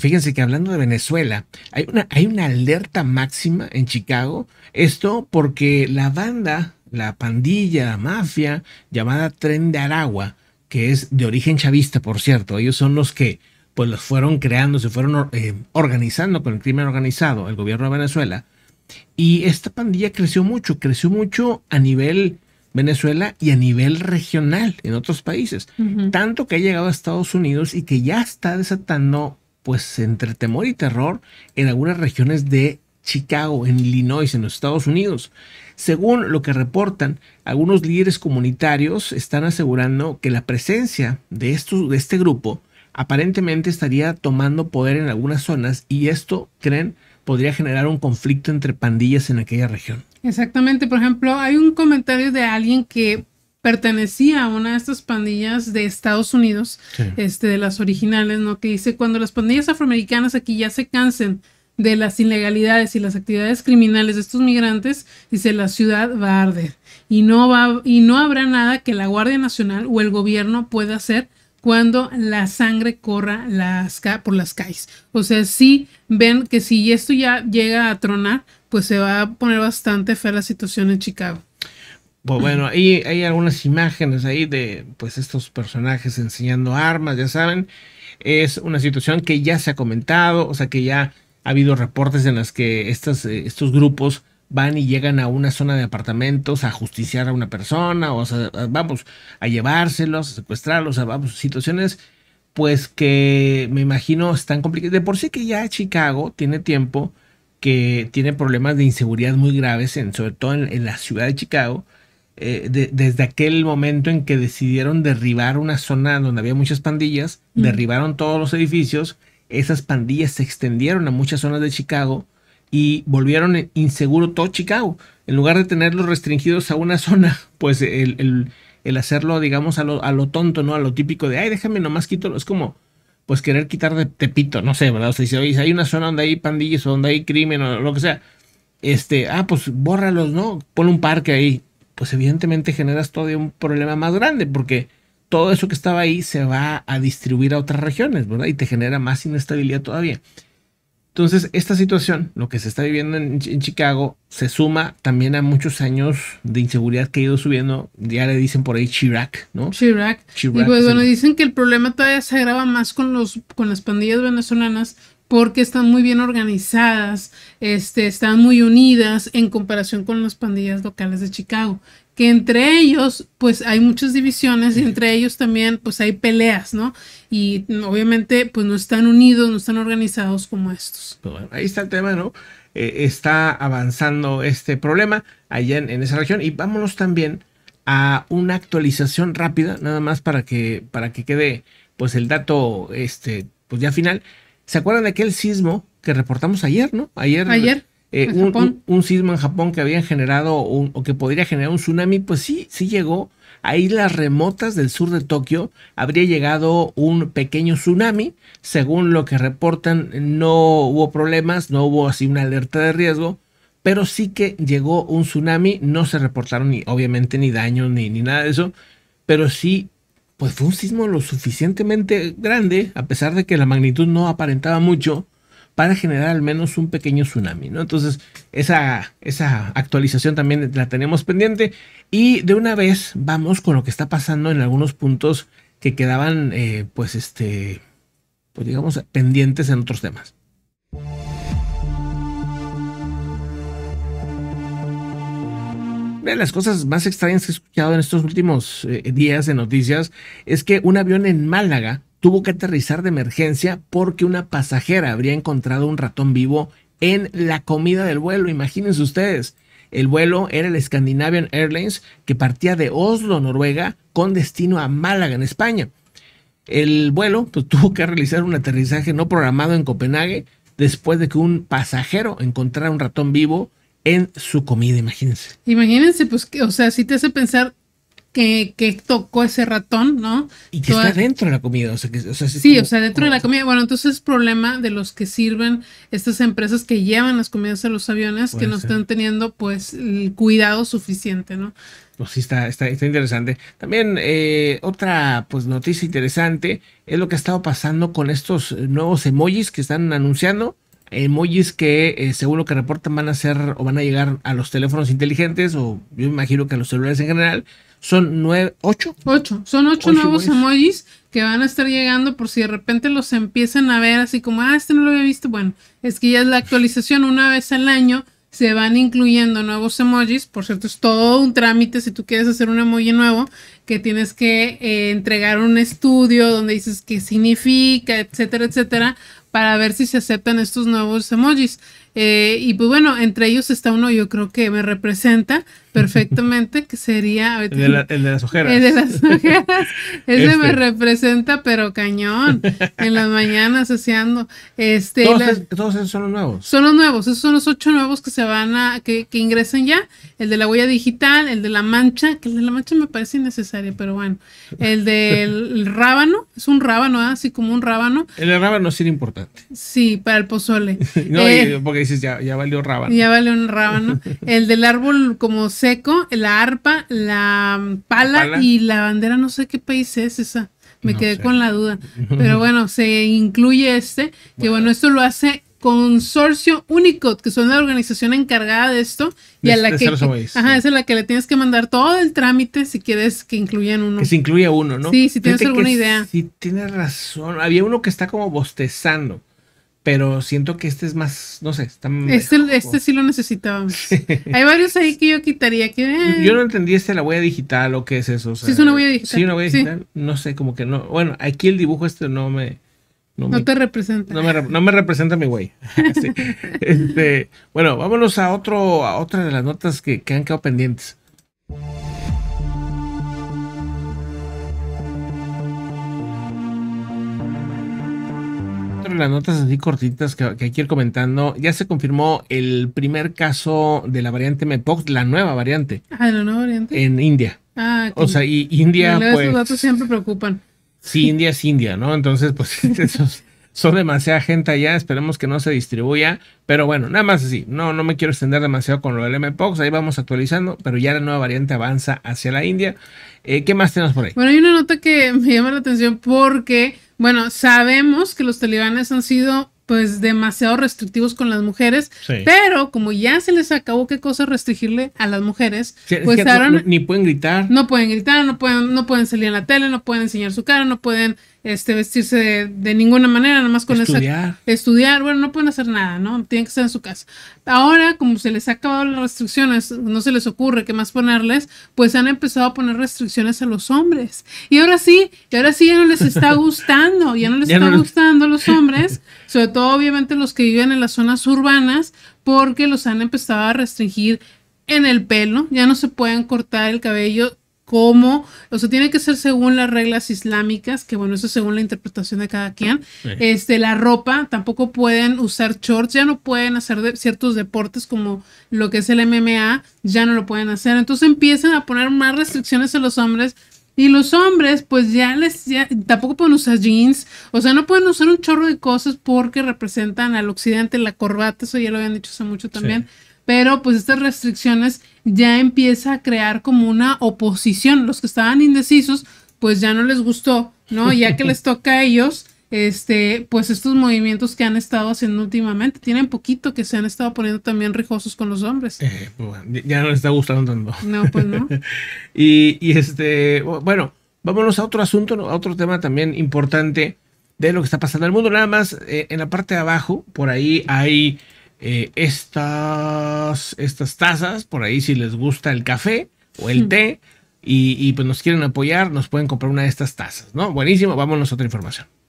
fíjense que hablando de Venezuela, hay una, hay una alerta máxima en Chicago. Esto porque la banda, la pandilla, la mafia, llamada Tren de Aragua, que es de origen chavista, por cierto, ellos son los que pues los fueron creando, se fueron eh, organizando con el crimen organizado, el gobierno de Venezuela. Y esta pandilla creció mucho, creció mucho a nivel Venezuela y a nivel regional en otros países. Tanto que ha llegado a Estados Unidos y que ya está desatando pues entre temor y terror en algunas regiones de Chicago, en Illinois, en los Estados Unidos. Según lo que reportan, algunos líderes comunitarios están asegurando que la presencia de, estos, de este grupo aparentemente estaría tomando poder en algunas zonas y esto, creen, podría generar un conflicto entre pandillas en aquella región. Exactamente, por ejemplo, hay un comentario de alguien que pertenecía a una de estas pandillas de Estados Unidos, este, de las originales, ¿no? Que dice, cuando las pandillas afroamericanas aquí ya se cansen de las ilegalidades y las actividades criminales de estos migrantes, dice, la ciudad va a arder y no, va, y no habrá nada que la Guardia Nacional o el gobierno pueda hacer cuando la sangre corra las por las calles. O sea, sí ven que si esto ya llega a tronar, pues se va a poner bastante fea la situación en Chicago. Pues bueno, ahí hay algunas imágenes ahí de pues estos personajes enseñando armas, ya saben. Es una situación que ya se ha comentado, o sea que ya ha habido reportes en las que estas, eh, estos grupos van y llegan a una zona de apartamentos a justiciar a una persona, o sea, vamos, a llevárselos, a secuestrarlos, a, vamos, situaciones pues que me imagino están complicadas. De por sí que ya Chicago tiene tiempo que tiene problemas de inseguridad muy graves, en, sobre todo en la ciudad de Chicago eh, desde aquel momento en que decidieron derribar una zona donde había muchas pandillas, derribaron todos los edificios, esas pandillas se extendieron a muchas zonas de Chicago y volvieron e, inseguro todo Chicago. En lugar de tenerlos restringidos a una zona, pues el, hacerlo, digamos, a lo, a lo, tonto, ¿no? A lo típico de, ay, déjame nomás quito, es como, pues querer quitar de Tepito, no sé, ¿verdad? O sea, dice, oye, hay una zona donde hay pandillas o donde hay crimen o lo que sea, este, ah, pues bórralos, ¿no? Pon un parque ahí, pues evidentemente generas todavía un problema más grande porque todo eso que estaba ahí se va a distribuir a otras regiones, ¿verdad? Y te genera más inestabilidad todavía. Entonces, esta situación, lo que se está viviendo en, Chicago, se suma también a muchos años de inseguridad que ha ido subiendo. Ya le dicen por ahí Chirac, ¿no? Chirac. y pues bueno, dicen que el problema todavía se agrava más con, los, con las pandillas venezolanas porque están muy bien organizadas, este, están muy unidas en comparación con las pandillas locales de Chicago, que entre ellos pues hay muchas divisiones y entre ellos también pues hay peleas, ¿no? Y obviamente pues no están unidos, no están organizados como estos. Pues bueno, ahí está el tema, ¿no? Eh, está avanzando este problema allá en, esa región y vámonos también a una actualización rápida, nada más para que, para que quede pues el dato este, pues ya final. ¿Se acuerdan de aquel sismo que reportamos ayer, no? Ayer. Ayer. Eh, un, sismo en Japón que habían generado un, o que podría generar un tsunami, pues sí, sí llegó. ahí las remotas del sur de Tokio habría llegado un pequeño tsunami. Según lo que reportan, no hubo problemas, no hubo así una alerta de riesgo, pero sí que llegó un tsunami. No se reportaron ni, obviamente ni daños ni nada de eso, pero sí pues fue un sismo lo suficientemente grande, a pesar de que la magnitud no aparentaba mucho, para generar al menos un pequeño tsunami, ¿no? Entonces, esa, esa actualización también la tenemos pendiente. Y de una vez vamos con lo que está pasando en algunos puntos que quedaban, eh, pues, este, pues digamos, pendientes en otros temas. Una de las cosas más extrañas que he escuchado en estos últimos eh, días de noticias es que un avión en Málaga tuvo que aterrizar de emergencia porque una pasajera habría encontrado un ratón vivo en la comida del vuelo. Imagínense ustedes. El vuelo era el Scandinavian Airlines que partía de Oslo, Noruega, con destino a Málaga, en España. El vuelo pues, tuvo que realizar un aterrizaje no programado en Copenhague después de que un pasajero encontrara un ratón vivo en su comida, imagínense. Imagínense, pues, que, o sea, si te hace pensar que, que, tocó ese ratón, ¿no? Y que está dentro de la comida, o sea, que, sí, o sea, dentro de la comida. Bueno, entonces es problema de los que sirven estas empresas que llevan las comidas a los aviones, que no están teniendo, pues, el cuidado suficiente, ¿no? Pues sí, está, está, está interesante. También eh, otra pues noticia interesante es lo que ha estado pasando con estos nuevos emojis que están anunciando emojis que eh, según lo que reportan van a ser o van a llegar a los teléfonos inteligentes o yo imagino que a los celulares en general. Son nueve, ocho. Ocho, son ocho, nuevos emojis. que van a estar llegando por si de repente los empiezan a ver así como, ah, este no lo había visto. Bueno, es que ya es la actualización una vez al año se van incluyendo nuevos emojis. Por cierto, es todo un trámite si tú quieres hacer un emoji nuevo, que tienes que eh, entregar un estudio donde dices qué significa, etcétera, etcétera para ver si se aceptan estos nuevos emojis. Eh, y pues bueno, entre ellos está uno, yo creo que me representa perfectamente, que sería... El de, las ojeras. El de las ojeras. Ese me este. representa, pero cañón. En las mañanas, haciendo, Este, ¿Todos, esos son los nuevos. Son los nuevos. Esos son los ocho nuevos que se van a... Que, ingresen ingresan ya. El de la huella digital, el de la mancha, que el de la mancha me parece innecesario, pero bueno. El del rábano, es un rábano, así ¿ah? como un rábano. El rábano es importante. Sí, para el pozole. no, eh, porque ya, valió rábano. Ya valió un rábano. el del árbol como seco, la arpa, la pala, y la bandera, no sé qué país es esa. Me quedé con la duda. Pero bueno, se incluye este, que bueno, esto lo hace Consorcio Unicode, que son la organización encargada de esto y a la este que, es a la que le tienes que mandar todo el trámite si quieres que incluyan uno. Que se incluya uno, ¿no? Sí, si tienes alguna idea. si tienes razón. Había uno que está como bostezando. Pero siento que este es más, no sé, está Este, este sí lo necesitábamos. Hay varios ahí que yo quitaría. Que, eh. Yo no entendí este la huella digital o qué es eso. O sí, es una huella digital. Sí, una huella No sé, como que no. Bueno, aquí el dibujo este no me. No, te representa. No me, representa mi güey. este, bueno, vámonos a, otro, a otra de las notas que, que han quedado pendientes. las notas así cortitas que, hay que ir comentando. Ya se confirmó el primer caso de la variante mpox la nueva variante. Ah, la nueva variante. En India. Ah, o sea, y India. Los pues, datos siempre preocupan. Sí, India es India, ¿no? Entonces, pues son demasiada gente allá, esperemos que no se distribuya, pero bueno, nada más así, no, no me quiero extender demasiado con lo del MPOX, ahí vamos actualizando, pero ya la nueva variante avanza hacia la India. Eh, ¿Qué más tenemos por ahí? Bueno, hay una nota que me llama la atención porque bueno, sabemos que los talibanes han sido pues demasiado restrictivos con las mujeres, pero como ya se les acabó qué cosa restringirle a las mujeres, pues ahora ni pueden gritar. No pueden gritar, no pueden no pueden salir en la tele, no pueden enseñar su cara, no pueden este, vestirse de, ninguna manera, nada más con estudiar. estudiar, bueno, no pueden hacer nada, ¿no? Tienen que estar en su casa. Ahora, como se les ha acabado las restricciones, no se les ocurre qué más ponerles, pues han empezado a poner restricciones a los hombres. Y ahora sí, y ahora sí ya no les está gustando, ya no les está gustando los hombres, sobre todo obviamente los que viven en las zonas urbanas, porque los han empezado a restringir en el pelo, ya no se pueden cortar el cabello cómo, o sea, tiene que ser según las reglas islámicas, que bueno, eso es según la interpretación de cada quien. Este, la ropa, tampoco pueden usar shorts, ya no pueden hacer ciertos deportes como lo que es el MMA, ya no lo pueden hacer. Entonces empiezan a poner más restricciones a los hombres y los hombres, pues ya les, ya, tampoco pueden usar jeans, o sea, no pueden usar un chorro de cosas porque representan al occidente, la corbata, eso ya lo habían dicho hace mucho también pero pues estas restricciones ya empieza a crear como una oposición. Los que estaban indecisos, pues ya no les gustó, ¿no? Ya que les toca a ellos, este, pues estos movimientos que han estado haciendo últimamente, tienen poquito que se han estado poniendo también rijosos con los hombres. Eh, pues, ya no les está gustando tanto. No, pues no. y, este, bueno, vámonos a otro asunto, a otro tema también importante de lo que está pasando en el mundo. Nada más, eh, en la parte de abajo, por ahí hay eh, estas, estas tazas, por ahí si les gusta el café o el hmm. té y, y pues nos quieren apoyar, nos pueden comprar una de estas tazas, ¿no? Buenísimo, vámonos a otra información.